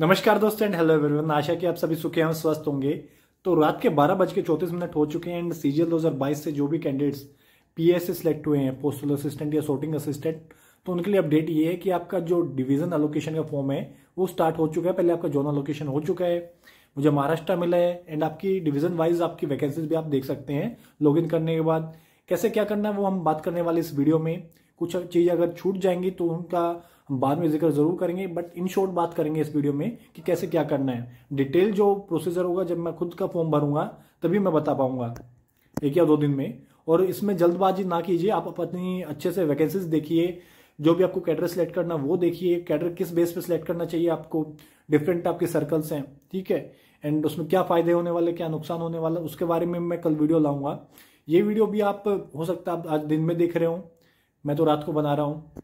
नमस्कार दोस्तों and hello everyone आशा कि आप सभी सुखे एवं स्वस्थ होंगे तो रात के बारह बज के चौंतीस मिनट हो चुके हैं एंड सीजीएल 2022 से जो भी कैंडिडेट्स पीएस से सिलेक्ट हुए हैं पोस्टल असिस्टेंट या सोर्टिंग असिस्टेंट तो उनके लिए अपडेट ये है कि आपका जो डिवीजन अलोकेशन का फॉर्म है वो स्टार्ट हो चुका है पहले आपका जोन अलोकेशन हो चुका है मुझे महाराष्ट्र मिला है एंड आपकी डिवीजन वाइज आपकी वैकेंसीज भी आप देख सकते हैं लॉग करने के बाद कैसे क्या करना है वो हम बात करने वाले इस वीडियो में कुछ चीज़ अगर छूट जाएंगी तो उनका हम बाद में जिक्र जरूर करेंगे बट इन शॉर्ट बात करेंगे इस वीडियो में कि कैसे क्या करना है डिटेल जो प्रोसीजर होगा जब मैं खुद का फॉर्म भरूंगा तभी मैं बता पाऊंगा एक या दो दिन में और इसमें जल्दबाजी ना कीजिए आप अपनी अच्छे से वैकेंसीज देखिए जो भी आपको कैडर सेलेक्ट करना वो देखिए कैडर किस बेस पे सिलेक्ट करना चाहिए आपको डिफरेंट आपके सर्कल्स हैं ठीक है एंड उसमें क्या फायदे होने वाले क्या नुकसान होने वाला उसके बारे में मैं कल वीडियो लाऊंगा ये वीडियो भी आप हो सकता है आप आज दिन में देख रहे हो मैं तो रात को बना रहा हूँ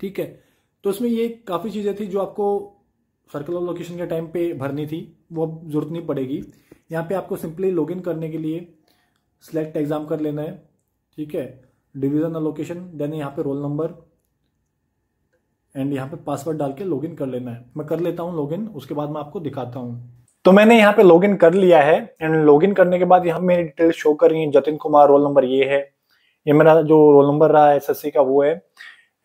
ठीक है तो इसमें ये काफ़ी चीज़ें थी जो आपको ऑफ लोकेशन के टाइम पे भरनी थी वो अब जरूरत नहीं पड़ेगी यहाँ पे आपको सिंपली लॉगिन करने के लिए सिलेक्ट एग्ज़ाम कर लेना है ठीक है डिवीज़न लोकेशन देन यहाँ पे रोल नंबर एंड यहाँ पे पासवर्ड डाल के लॉगिन कर लेना है मैं कर लेता हूँ लॉगिन उसके बाद मैं आपको दिखाता हूँ तो मैंने यहाँ पे लॉगिन कर लिया है एंड लॉगिन करने के बाद यहाँ मेरी डिटेल शो कर रही है जतिन कुमार रोल नंबर ये है ये मेरा जो रोल नंबर रहा है एस का वो है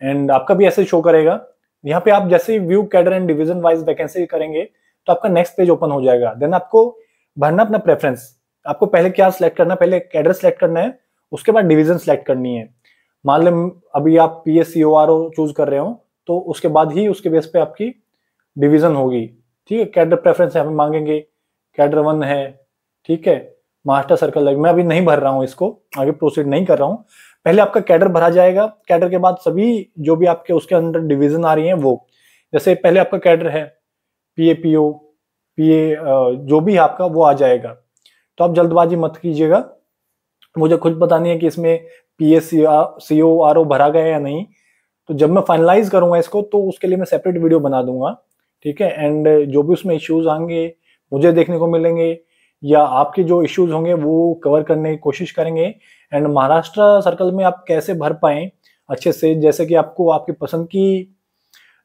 एंड आपका भी ऐसे शो करेगा यहाँ पे आप जैसे view cadre and division wise vacancy करेंगे तो आपका नेक्स्ट पेज ओपन हो जाएगा देन आपको भरना अपना प्रेफरेंस आपको पहले क्या सिलेक्ट करना पहले कैडर सेलेक्ट करना है उसके बाद डिवीजन सेलेक्ट करनी है मान लें अभी आप P S C O R O choose कर रहे हो तो उसके बाद ही उसके बेस पे आपकी डिवीजन होगी ठीक है कैडर प्रेफरेंस यहाँ पे मांगेंगे कैडर वन है ठीक है मास्टर सर्कल लग मैं अभी नहीं भर रहा हूँ इसको आगे प्रोसीड नहीं कर रहा हूँ पहले आपका कैडर भरा जाएगा कैडर के बाद सभी जो भी आपके उसके अंदर डिवीजन आ रही है वो जैसे पहले आपका कैडर है P A P O P A जो भी है आपका वो आ जाएगा तो आप जल्दबाजी मत कीजिएगा मुझे खुद पता नहीं है कि इसमें P S C O R O भरा गया या नहीं तो जब मैं फाइनलाइज करूंगा इसको तो उसके लिए मैं सेपरेट वीडियो बना दूंगा ठीक है एंड जो भी उसमें इश्यूज आएंगे मुझे देखने को मिलेंगे या आपके जो इश्यूज होंगे वो कवर करने की कोशिश करेंगे एंड महाराष्ट्र सर्कल में आप कैसे भर पाए अच्छे से जैसे कि आपको आपकी पसंद की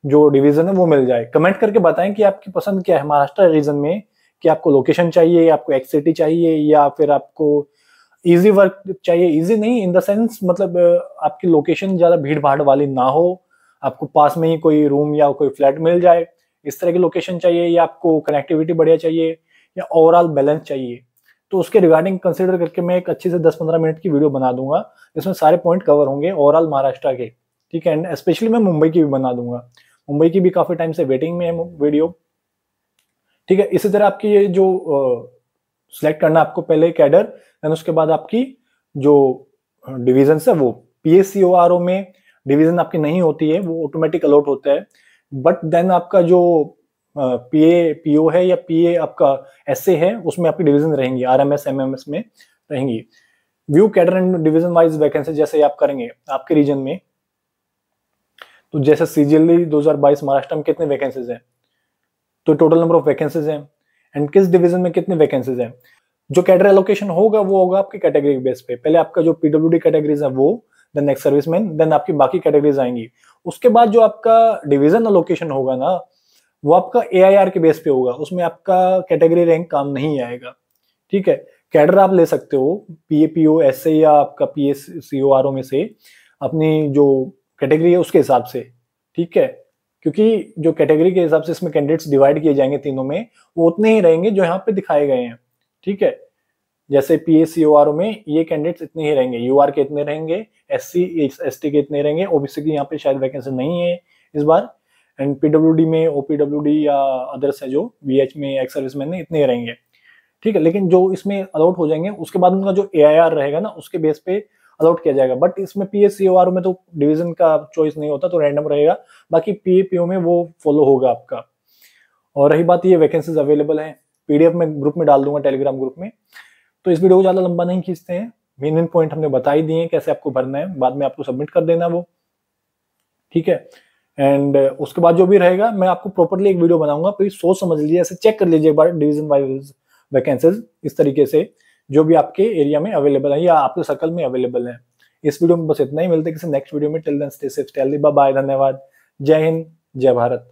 जो डिवीज़न है वो मिल जाए कमेंट करके बताएं कि आपकी पसंद क्या है महाराष्ट्र रीजन में कि आपको लोकेशन चाहिए आपको एक्सिटी चाहिए या फिर आपको इजी वर्क चाहिए इजी नहीं इन द सेंस मतलब आपकी लोकेशन ज़्यादा भीड़ भाड़ वाली ना हो आपको पास में ही कोई रूम या कोई फ्लैट मिल जाए इस तरह की लोकेशन चाहिए या आपको कनेक्टिविटी बढ़िया चाहिए या ओवरऑल बैलेंस चाहिए तो उसके रिगार्डिंग कंसिडर करके मैं एक अच्छी से 10-15 मिनट की वीडियो बना दूंगा जिसमें सारे पॉइंट कवर होंगे ओवरऑल महाराष्ट्र के ठीक है एंड स्पेशली मैं मुंबई की भी बना दूंगा मुंबई की भी काफ़ी टाइम से वेटिंग में है वीडियो ठीक है इसी तरह आपकी ये जो सिलेक्ट करना आपको पहले कैडर देन उसके बाद आपकी जो डिविजन है वो पी एस में डिवीजन आपकी नहीं होती है वो ऑटोमेटिक अलॉट होता है बट देन आपका जो पीए पीओ है या पीए आपका एसए है उसमें आपकी डिवीजन रहेंगी R M M S M S में रहेंगी view cadre and division wise vacancy जैसे आप करेंगे आपके रीजन में तो जैसे e सीजीएल 2022 महाराष्ट्र में कितने वैकेंसीज हैं तो टोटल नंबर ऑफ वैकेंसीज हैं एंड किस डिवीजन में कितने वैकेंसीज हैं जो कैडर एलोकेशन होगा वो होगा आपकी कैटेगरी के बेस पे पहले आपका जो पीडब्ल्यू कैटेगरीज है वो देन एक्स सर्विसमैन देन आपकी बाकी कैटेगरीज आएंगी उसके बाद जो आपका डिवीजन एलोकेशन होगा ना वो आपका ए के बेस पे होगा उसमें आपका कैटेगरी रैंक काम नहीं आएगा ठीक है कैडर आप ले सकते हो P A P O S A या आपका P S C O R O में से अपनी जो कैटेगरी है उसके हिसाब से ठीक है क्योंकि जो कैटेगरी के हिसाब से इसमें कैंडिडेट्स डिवाइड किए जाएंगे तीनों में वो उतने ही रहेंगे जो यहाँ पे दिखाए गए हैं ठीक है जैसे P S C O R O में ये कैंडिडेट्स इतने ही रहेंगे यू आर के इतने रहेंगे एस सी एस टी के इतने रहेंगे ओबीसी की यहाँ पे शायद वैकेंसी नहीं है इस बार एंड पीडब्ल्यू में ओ या अदर्स है जो वी में एक्स सर्विस मैन इतने रहेंगे ठीक है लेकिन जो इसमें अलाउट हो जाएंगे उसके बाद उनका जो ए रहेगा ना उसके बेस पे अलाउट किया जाएगा बट इसमें पी एस में तो डिवीजन का चॉइस नहीं होता तो रैंडम रहेगा बाकी पी पी में वो फॉलो होगा आपका और रही बात ये वैकेंसीज अवेलेबल है पीडीएफ में ग्रुप में डाल दूंगा टेलीग्राम ग्रुप में तो इस वीडियो को ज़्यादा लंबा नहीं खींचते हैं मेन मेन पॉइंट हमने बता ही दिए हैं कैसे आपको भरना है बाद में आपको सबमिट कर देना वो ठीक है एंड uh, उसके बाद जो भी रहेगा मैं आपको प्रॉपरली एक वीडियो बनाऊंगा प्लीज सोच समझ लीजिए ऐसे चेक कर लीजिए एक बार डिवीजन वाइज वैकेंसीज इस तरीके से जो भी आपके एरिया में अवेलेबल है या आपके सर्कल में अवेलेबल है इस वीडियो में बस इतना ही मिलते किसी नेक्स्ट वीडियो में till then stay safe bye धन्यवाद जय हिंद जय भारत